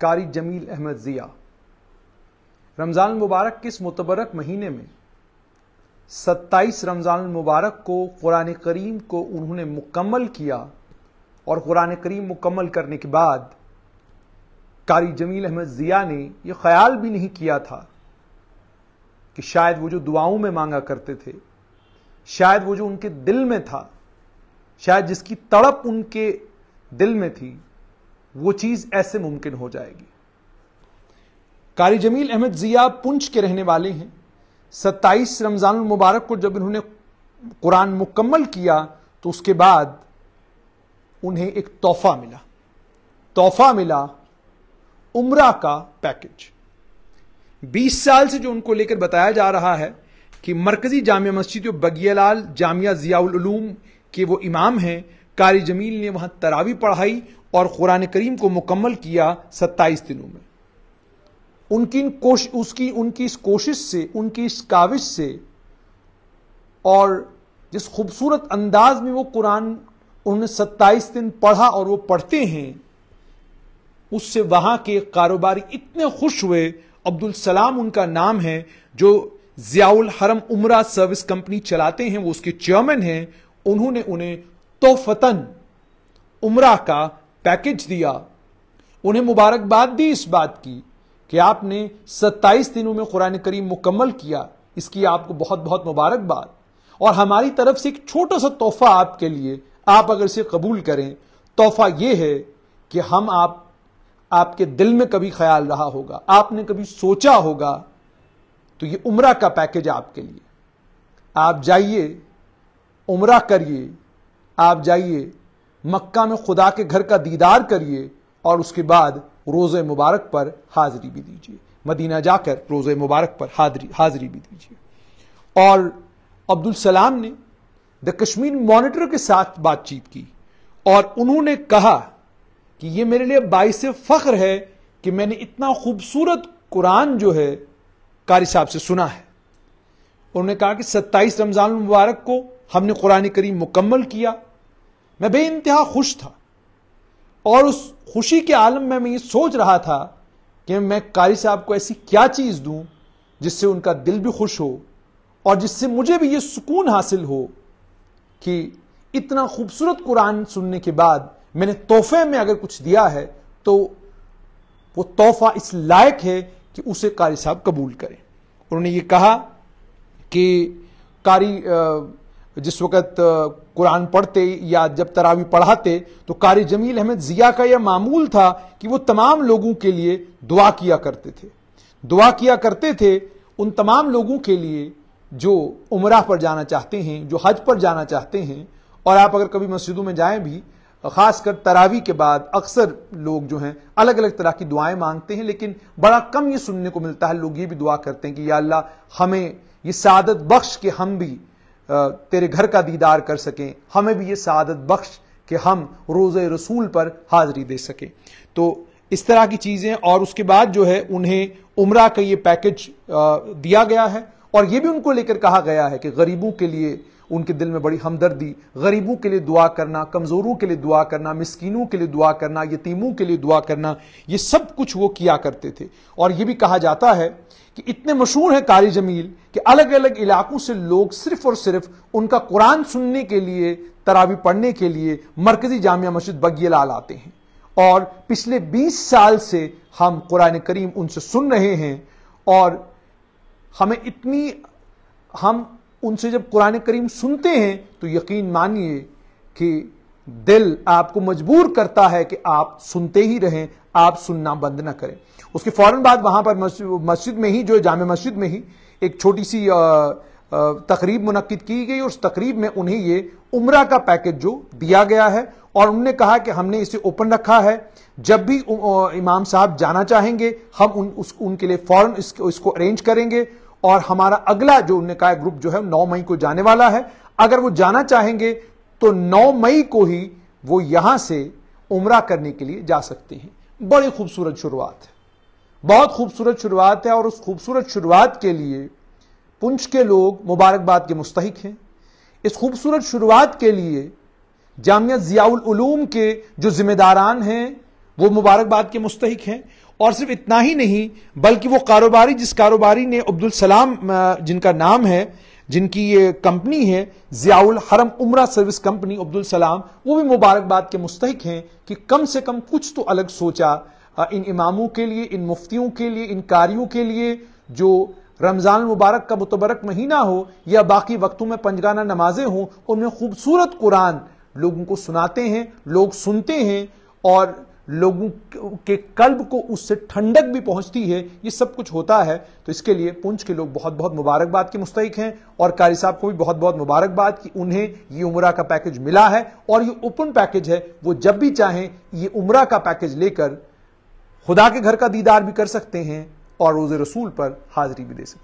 कारी जमील अहमद ज़िया रमज़ान मुबारक किस मुतबरक महीने में 27 रमज़ान मुबारक को कुरान करीम को उन्होंने मुकम्मल किया और कुरान करीम मुकम्मल करने के बाद कारी जमील अहमद ज़िया ने यह ख्याल भी नहीं किया था कि शायद वो जो दुआओं में मांगा करते थे शायद वो जो उनके दिल में था शायद जिसकी तड़प उनके दिल में थी वो चीज ऐसे मुमकिन हो जाएगी कारी जमील अहमद जिया पुंछ के रहने वाले हैं 27 रमजान मुबारक को जब इन्होंने कुरान मुकम्मल किया तो उसके बाद उन्हें एक तोहफा मिला तोहफा मिला उमरा का पैकेज 20 साल से जो उनको लेकर बताया जा रहा है कि मरकजी जामिया मस्जिद बगियालाल जामिया जियाउलूम के वो इमाम हैं कारी जमील ने वहां तरावी पढ़ाई और कुरान करीम को मुकम्मल किया सत्ताईस दिनों में उनकी कोश उसकी उनकी इस कोशिश से उनकी इस काविश से और जिस खूबसूरत अंदाज में वो कुरान उन्होंने सत्ताईस दिन पढ़ा और वो पढ़ते हैं उससे वहां के कारोबारी इतने खुश हुए अब्दुल सलाम उनका नाम है जो जियाउल हरम उमरा सर्विस कंपनी चलाते हैं वो उसके चेयरमैन हैं उन्होंने उन्हें तोहफतन उमरा का पैकेज दिया उन्हें मुबारकबाद दी इस बात की कि आपने 27 दिनों में कुरान करीम मुकम्मल किया इसकी आपको बहुत बहुत मुबारकबाद और हमारी तरफ से एक छोटा सा तोहफा आपके लिए आप अगर इसे कबूल करें तोहफा यह है कि हम आप आपके दिल में कभी ख्याल रहा होगा आपने कभी सोचा होगा तो ये उम्र का पैकेज आपके लिए आप जाइए उम्र करिए आप जाइए मक्का में खुदा के घर का दीदार करिए और उसके बाद रोज़े मुबारक पर हाजिरी भी दीजिए मदीना जाकर रोज़े मुबारक पर हाजिरी हाजिरी भी दीजिए और अब्दुल सलाम ने द कश्मीर मॉनिटर के साथ बातचीत की और उन्होंने कहा कि ये मेरे लिए बाईस फ़ख्र है कि मैंने इतना खूबसूरत कुरान जो है कारी साहब से सुना है उन्होंने कहा कि 27 रमज़ान मुबारक को हमने कुरान करीम मुकम्मल किया मैं बे इंतहा खुश था और उस खुशी के आलम में मैं ये सोच रहा था कि मैं कारी साहब को ऐसी क्या चीज़ दूं जिससे उनका दिल भी खुश हो और जिससे मुझे भी ये सुकून हासिल हो कि इतना खूबसूरत कुरान सुनने के बाद मैंने तोहफे में अगर कुछ दिया है तो वो तोहफा इस लायक है कि उसे कारी साहब कबूल करें उन्होंने ये कहा कि कारी आ, जिस वक्त कुरान पढ़ते या जब तरावी पढ़ाते तो कारी जमील अहमद ज़िया का यह मामूल था कि वो तमाम लोगों के लिए दुआ किया करते थे दुआ किया करते थे उन तमाम लोगों के लिए जो उम्र पर जाना चाहते हैं जो हज पर जाना चाहते हैं और आप अगर कभी मस्जिदों में जाएं भी खासकर तरावी के बाद अक्सर लोग जो हैं अलग अलग तरह की दुआएं मांगते हैं लेकिन बड़ा कम ये सुनने को मिलता है लोग ये भी दुआ करते हैं कि या अल्लाह हमें ये सादत बख्श के हम भी तेरे घर का दीदार कर सकें हमें भी ये सदत बख्श कि हम रोज़ रसूल पर हाज़िरी दे सकें तो इस तरह की चीज़ें और उसके बाद जो है उन्हें उम्र का ये पैकेज दिया गया है और ये भी उनको लेकर कहा गया है कि गरीबों के लिए उनके दिल में बड़ी हमदर्दी गरीबों के लिए दुआ करना कमज़ोरों के लिए दुआ करना मिसकीनों के लिए दुआ करना यतीमों के लिए दुआ करना ये सब कुछ वो किया करते थे और ये भी कहा जाता है कि इतने मशहूर हैं कारी जमील कि अलग अलग इलाकों से लोग सिर्फ और सिर्फ उनका कुरान सुनने के लिए तरावी पढ़ने के लिए मरकज़ी जामिया मस्जिद बगियलाल आते हैं और पिछले 20 साल से हम कुरान करीम उनसे सुन रहे हैं और हमें इतनी हम उनसे जब कुरान करीम सुनते हैं तो यकीन मानिए कि दिल आपको मजबूर करता है कि आप सुनते ही रहें आप सुनना बंद ना करें उसके फौरन बाद वहां पर मस्जिद में ही जो जाम मस्जिद में ही एक छोटी सी तकरीब मुनद की गई और उस तकरीब में उन्हें ये उम्र का पैकेज जो दिया गया है और उन्होंने कहा कि हमने इसे ओपन रखा है जब भी इमाम साहब जाना चाहेंगे हम उन, उस, उनके लिए फौरन इसको, इसको अरेंज करेंगे और हमारा अगला जो निकाय ग्रुप जो है नौ मई को जाने वाला है अगर वो जाना चाहेंगे तो नौ मई को ही वो यहां से उमरा करने के लिए जा सकते हैं बड़ी खूबसूरत शुरुआत है बहुत खूबसूरत शुरुआत है और उस खूबसूरत शुरुआत के लिए पुंछ के लोग मुबारकबाद के मुस्तक हैं इस खूबसूरत शुरुआत के लिए जामिया जियाउल उलूम के जो जिम्मेदारान हैं वो मुबारकबाद के मुस्तक हैं और सिर्फ इतना ही नहीं बल्कि वो कारोबारी जिस कारोबारी ने अब्दुल सलाम जिनका नाम है जिनकी ये कंपनी है जियाउल हरम उमरा सर्विस कंपनी अब्दुल सलाम वो भी मुबारकबाद के मुस्तक हैं कि कम से कम कुछ तो अलग सोचा इन इमामों के लिए इन मुफ्तियों के लिए इन कारियों के लिए जो रमज़ान मुबारक का मुतबरक महीना हो या बाकी वक्तों में पंजगाना नमाजें हों उनमें खूबसूरत कुरान लोगों को सुनाते हैं लोग सुनते हैं और लोगों के कल्ब को उससे ठंडक भी पहुंचती है ये सब कुछ होता है तो इसके लिए पुंछ के लोग बहुत बहुत मुबारकबाद के मुस्तक हैं और कारी साहब को भी बहुत बहुत मुबारकबाद कि उन्हें ये उम्र का पैकेज मिला है और ये ओपन पैकेज है वो जब भी चाहें ये उम्र का पैकेज लेकर खुदा के घर का दीदार भी कर सकते हैं और रोज़ रसूल पर हाजिरी भी दे सकते हैं